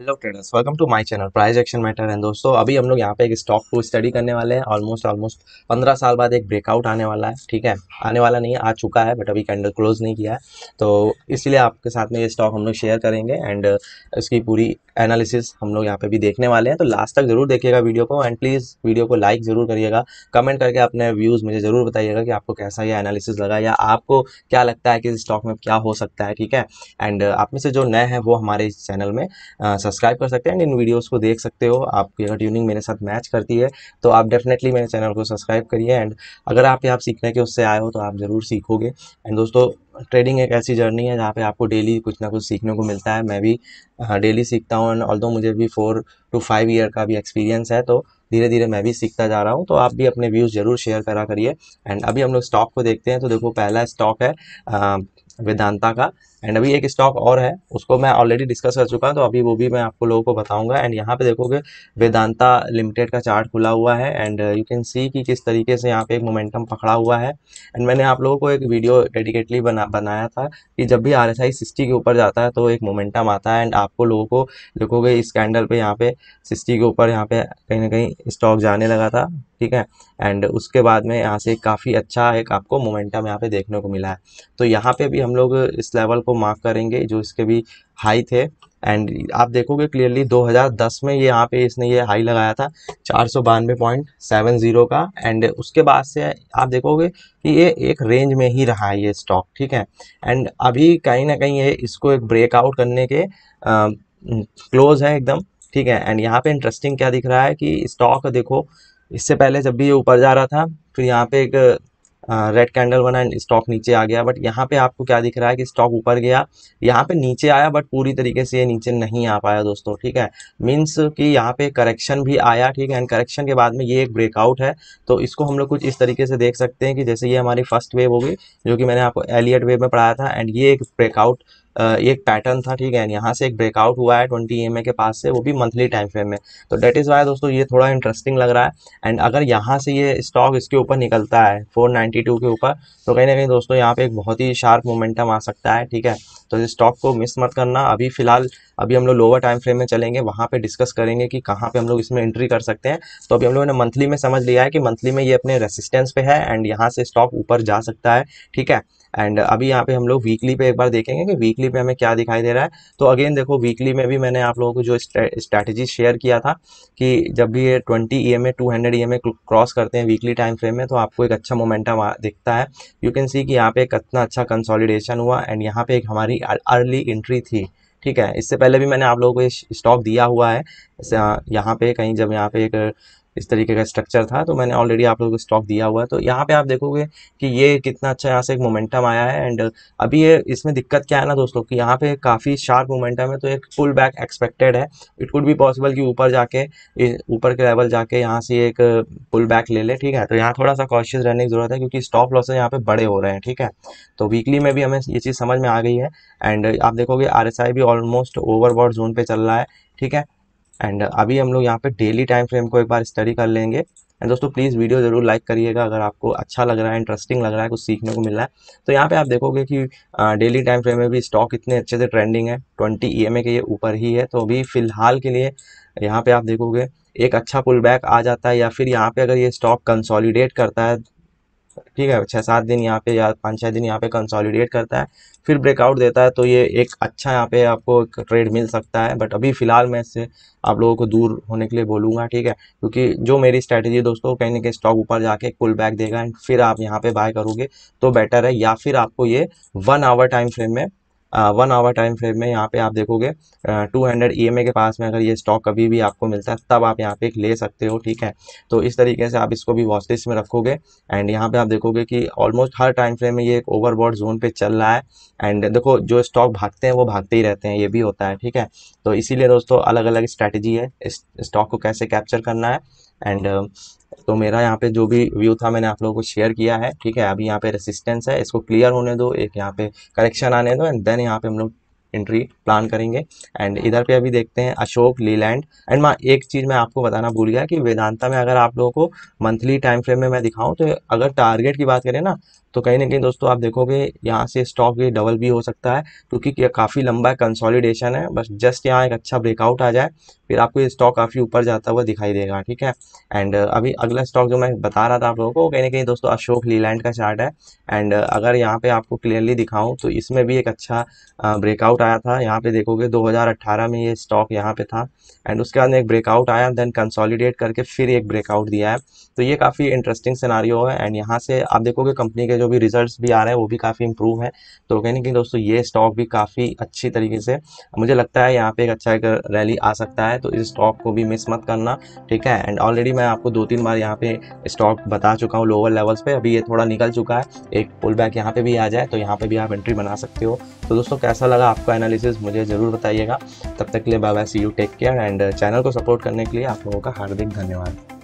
hello traders welcome to my channel price action matter and दोस्तों अभी हम लोग यहाँ पे एक स्टॉक को स्टडी करने वाले हैं ऑलमोस्ट ऑलमोस्ट पंद्रह साल बाद एक ब्रेकआउट आने वाला है ठीक है आने वाला नहीं है आ चुका है बट अभी कैंडल क्लोज नहीं किया है तो इसलिए आपके साथ में ये स्टॉक हम लोग शेयर करेंगे एंड uh, इसकी पूरी एनालिसिस हम लोग यहाँ पे भी देखने वाले हैं तो लास्ट तक जरूर देखिएगा वीडियो को एंड प्लीज़ वीडियो को लाइक ज़रूर करिएगा कमेंट करके अपने व्यूज़ मुझे ज़रूर बताइएगा कि आपको कैसा ये एनालिसिस लगा या आपको क्या लगता है कि इस स्टॉक में क्या हो सकता है ठीक है एंड uh, आप में से जो नए हैं वो हमारे इस चैनल में uh, सब्सक्राइब कर सकते हैं एंड इन वीडियोस को देख सकते हो आपकी अगर ट्यूनिंग मेरे साथ मैच करती है तो आप डेफिनेटली मेरे चैनल को सब्सक्राइब करिए एंड अगर आप यहाँ सीखने के उससे आए हो तो आप ज़रूर सीखोगे एंड दोस्तों ट्रेडिंग एक ऐसी जर्नी है जहाँ पे आपको डेली कुछ ना कुछ सीखने को मिलता है मैं भी हाँ, डेली सीखता हूँ एंड ऑल मुझे भी फोर टू फाइव ईयर का भी एक्सपीरियंस है तो धीरे धीरे मैं भी सीखता जा रहा हूँ तो आप भी अपने व्यूज़ ज़रूर शेयर करा करिए एंड अभी हम लोग स्टॉक को देखते हैं तो देखो पहला स्टॉक है वेदांता का एंड अभी एक स्टॉक और है उसको मैं ऑलरेडी डिस्कस कर चुका हूँ तो अभी वो भी मैं आपको लोगों को बताऊंगा एंड यहाँ पे देखोगे वेदांता लिमिटेड का चार्ट खुला हुआ है एंड यू कैन सी कि किस तरीके से यहाँ पे एक मोमेंटम पकड़ा हुआ है एंड मैंने आप लोगों को एक वीडियो डेडिकेटली बना बनाया था कि जब भी आर एस आई सिक्सटी के ऊपर जाता है तो एक मोमेंटम आता है एंड आपको लोगों को देखोगे इस कैंडल पर यहाँ पे सिक्सटी के ऊपर यहाँ पे कहीं ना कहीं स्टॉक जाने लगा था ठीक है एंड उसके बाद में यहाँ से काफ़ी अच्छा एक आपको मोमेंटम यहाँ पे देखने को मिला है तो यहाँ पे भी हम लोग इस लेवल को मार्क करेंगे जो इसके भी हाई थे एंड आप देखोगे क्लियरली 2010 में ये यहाँ पे इसने ये हाई लगाया था चार सौ बानवे पॉइंट सेवन ज़ीरो का एंड उसके बाद से आप देखोगे कि ये एक रेंज में ही रहा है ये स्टॉक ठीक है एंड अभी कहीं ना कहीं ये इसको एक ब्रेकआउट करने के क्लोज है एकदम ठीक है एंड यहाँ पे इंटरेस्टिंग क्या दिख रहा है कि स्टॉक देखो इससे पहले जब भी ये ऊपर जा रहा था फिर यहाँ पे एक रेड कैंडल बना एंड स्टॉक नीचे आ गया बट यहाँ पे आपको क्या दिख रहा है कि स्टॉक ऊपर गया यहाँ पे नीचे आया बट पूरी तरीके से ये नीचे नहीं आ पाया दोस्तों ठीक है मीन्स कि यहाँ पे करेक्शन भी आया ठीक है एंड करेक्शन के बाद में ये एक ब्रेकआउट है तो इसको हम लोग कुछ इस तरीके से देख सकते हैं कि जैसे ये हमारी फर्स्ट वेव होगी जो कि मैंने आपको एलियट वेव में पढ़ाया था एंड ये एक ब्रेकआउट ये एक पैटर्न था ठीक है यहाँ से एक ब्रेकआउट हुआ है ट्वेंटी एम के पास से वो भी मंथली टाइम फ्रेम में तो डेट इज़ वाई दोस्तों ये थोड़ा इंटरेस्टिंग लग रहा है एंड अगर यहाँ से ये स्टॉक इसके ऊपर निकलता है फोर के ऊपर तो कहीं ना कहीं दोस्तों यहाँ पे एक बहुत ही शार्प मोमेंटम आ सकता है ठीक है तो इस स्टॉक को मिस मत करना अभी फिलहाल अभी हम लोग लोअर टाइम फ्रेम में चलेंगे वहाँ पे डिस्कस करेंगे कि कहाँ पे हम लोग इसमें एंट्री कर सकते हैं तो अभी हम लोगों ने मंथली में समझ लिया है कि मंथली में ये अपने रेसिस्टेंस पे है एंड यहाँ से स्टॉक ऊपर जा सकता है ठीक है एंड अभी यहाँ पे हम लोग वीकली पे एक बार देखेंगे कि वीकली पे हमें क्या दिखाई दे रहा है तो अगेन देखो वीकली में भी मैंने आप लोगों को जो स्ट्रैटेजी शेयर किया था कि जब भी ये twenty E M A two hundred E M A cross करते हैं वीकली टाइम फ्रेम में तो आपको एक अच्छा मोमेंटम दिखता है यू कैन सी कि यहाँ पे एक इतना अच्छा कंसॉलिडेशन हुआ एंड यहाँ पे एक हमारी मेरी अर्ली एंट्री थी ठीक है इससे पहले भी मैंने आप लोगों को स्टॉक दिया हुआ है यहाँ पे कहीं जब यहाँ पे एक इस तरीके का स्ट्रक्चर था तो मैंने ऑलरेडी आप लोगों को स्टॉक दिया हुआ है तो यहाँ पे आप देखोगे कि ये कितना अच्छा यहाँ से एक मोमेंटम आया है एंड अभी ये इसमें दिक्कत क्या है ना दोस्तों कि यहाँ पे काफ़ी शार्प मोमेंटम है तो एक पुल बैक एक्सपेक्टेड है इट कुड भी पॉसिबल कि ऊपर जाके ऊपर के लेवल जाके यहाँ से एक पुल बैक ले ले ठीक है तो यहाँ थोड़ा सा कॉशियस रहने की ज़रूरत है क्योंकि स्टॉप लॉसेज यहाँ पे बड़े हो रहे हैं ठीक है तो वीकली में भी हमें ये चीज़ समझ में आ गई है एंड आप देखोगे आर भी ऑलमोस्ट ओवरबॉड जोन पे चल रहा है ठीक है एंड uh, अभी हम लोग यहाँ पे डेली टाइम फ्रेम को एक बार स्टडी कर लेंगे एंड दोस्तों प्लीज़ वीडियो ज़रूर लाइक करिएगा अगर आपको अच्छा लग रहा है इंटरेस्टिंग लग रहा है कुछ सीखने को मिल रहा है तो यहाँ पे आप देखोगे कि डेली टाइम फ्रेम में भी स्टॉक इतने अच्छे से ट्रेंडिंग है ट्वेंटी ई के ये ऊपर ही है तो अभी फ़िलहाल के लिए यहाँ पे आप देखोगे एक अच्छा पुल बैक आ जाता है या फिर यहाँ पे अगर ये स्टॉक कंसोलिडेट करता है ठीक है छः सात दिन यहाँ पे या पाँच छः दिन यहाँ पे कंसोलिडेट करता है फिर ब्रेकआउट देता है तो ये एक अच्छा यहाँ पे आपको एक ट्रेड मिल सकता है बट अभी फ़िलहाल मैं इससे आप लोगों को दूर होने के लिए बोलूँगा ठीक है क्योंकि जो मेरी स्ट्रैटेजी दोस्तों कहीं ना कहीं स्टॉक ऊपर जाके पुल बैक देगा एंड फिर आप यहाँ पर बाय करोगे तो बेटर है या फिर आपको ये वन आवर टाइम फ्रेम में वन आवर टाइम फ्रेम में यहाँ पे आप देखोगे टू हंड्रेड ई के पास में अगर ये स्टॉक कभी भी आपको मिलता है तब आप यहाँ पे ले सकते हो ठीक है तो इस तरीके से आप इसको भी वॉच लिस्ट में रखोगे एंड यहाँ पे आप देखोगे कि ऑलमोस्ट हर टाइम फ्रेम में ये एक ओवरबॉड जोन पे चल रहा है एंड देखो जो स्टॉक भागते हैं वो भागते ही रहते हैं ये भी होता है ठीक है तो इसीलिए दोस्तों अलग अलग स्ट्रैटेजी है इस स्टॉक को कैसे कैप्चर करना है एंड um, तो मेरा यहाँ पे जो भी व्यू था मैंने आप लोगों को शेयर किया है ठीक है अभी यहाँ पे रेसिस्टेंस है इसको क्लियर होने दो एक यहाँ पे करेक्शन आने दो एंड देन यहाँ पे हम लोग एंट्री प्लान करेंगे एंड इधर पे अभी देखते हैं अशोक लीलैंड एंड माँ एक चीज़ मैं आपको बताना भूल गया कि वेदांता में अगर आप लोगों को मंथली टाइम फ्रेम में मैं दिखाऊं तो अगर टारगेट की बात करें ना तो कहीं ना कहीं दोस्तों आप देखोगे यहाँ से स्टॉक ये डबल भी हो सकता है क्योंकि ये काफ़ी लंबा कंसोलिडेशन है बस जस्ट यहाँ एक अच्छा ब्रेकआउट आ जाए फिर आपको ये स्टॉक काफ़ी ऊपर जाता हुआ दिखाई देगा ठीक है एंड uh, अभी अगला स्टॉक जो मैं बता रहा था आप लोगों को कहीं ना कहीं दोस्तों अशोक लीलैंड का चार्ट है एंड uh, अगर यहाँ पर आपको क्लियरली दिखाऊँ तो इसमें भी एक अच्छा ब्रेकआउट uh, आया था यहाँ पे देखोगे दो में ये स्टॉक यहाँ पे था एंड उसके बाद एक ब्रेकआउट आया देन कंसॉलीडेट करके फिर एक ब्रेकआउट दिया है तो ये काफ़ी इंटरेस्टिंग सिनारी है एंड यहाँ से आप देखोगे कंपनी के जो भी रिजल्ट्स भी आ रहे हैं वो भी काफ़ी इंप्रूव है तो कहने की दोस्तों ये स्टॉक भी काफ़ी अच्छी तरीके से मुझे लगता है यहाँ पे एक अच्छा एक रैली आ सकता है तो इस स्टॉक को भी मिस मत करना ठीक है एंड ऑलरेडी मैं आपको दो तीन बार यहाँ पे स्टॉक बता चुका हूँ लोअर लेवल्स पे अभी ये थोड़ा निकल चुका है एक पुल बैक यहाँ पे भी आ जाए तो यहाँ पे भी आप एंट्री बना सकते हो तो दोस्तों कैसा लगा आपका एनालिसिस मुझे ज़रूर बताइएगा तब तक के लिए bye bye see you take care and channel को सपोर्ट करने के लिए आप लोगों का हार्दिक धन्यवाद